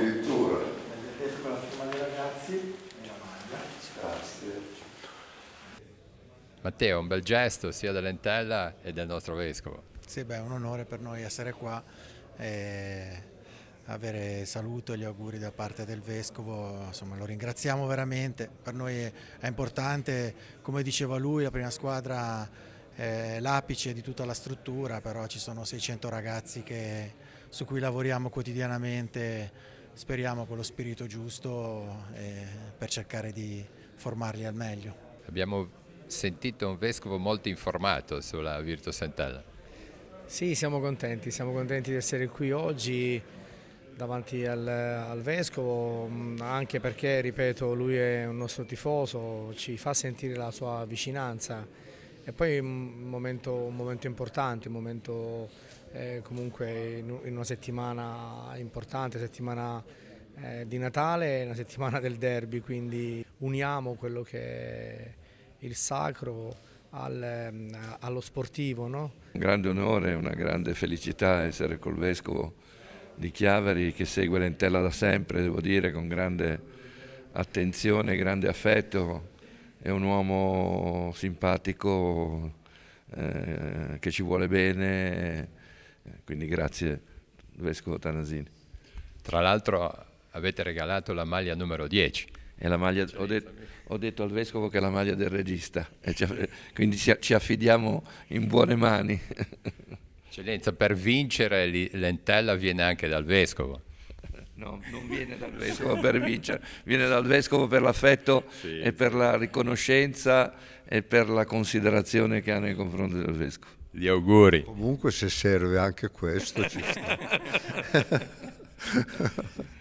addirittura. Matteo, un bel gesto sia dell'Entella che del nostro Vescovo. Sì, beh, è un onore per noi essere qua e avere saluto e gli auguri da parte del Vescovo, insomma lo ringraziamo veramente, per noi è importante, come diceva lui, la prima squadra eh, è l'apice di tutta la struttura, però ci sono 600 ragazzi che, su cui lavoriamo quotidianamente speriamo con lo spirito giusto eh, per cercare di formarli al meglio. Abbiamo sentito un vescovo molto informato sulla Virtus Sant'Ella. Sì, siamo contenti, siamo contenti di essere qui oggi davanti al, al, Vescovo, mm, anche perché, ripeto, lui è un nostro tifoso, ci fa sentire la sua vicinanza e poi un momento, un momento importante, un momento eh, comunque in, in, una settimana importante, settimana eh, di Natale, una settimana del derby, quindi uniamo quello che è il sacro al, eh, allo sportivo. No? Un grande onore, una grande felicità essere col Vescovo di Chiaveri che segue l'entella da sempre, devo dire, con grande attenzione, grande affetto è un uomo simpatico eh, che ci vuole bene, eh, quindi grazie Vescovo Tanasini. Tra l'altro avete regalato la maglia numero 10. E la Maglia, ho, detto, ho, detto al Vescovo che è la maglia del regista, ci, quindi ci affidiamo in buone mani. Eccellenza, per vincere l'entella viene anche dal Vescovo no, non viene dal vescovo per vincere, viene dal vescovo per l'affetto sì. e per la riconoscenza e per la considerazione che ha nei confronti del vescovo. Gli auguri. Comunque se serve anche questo ci sta.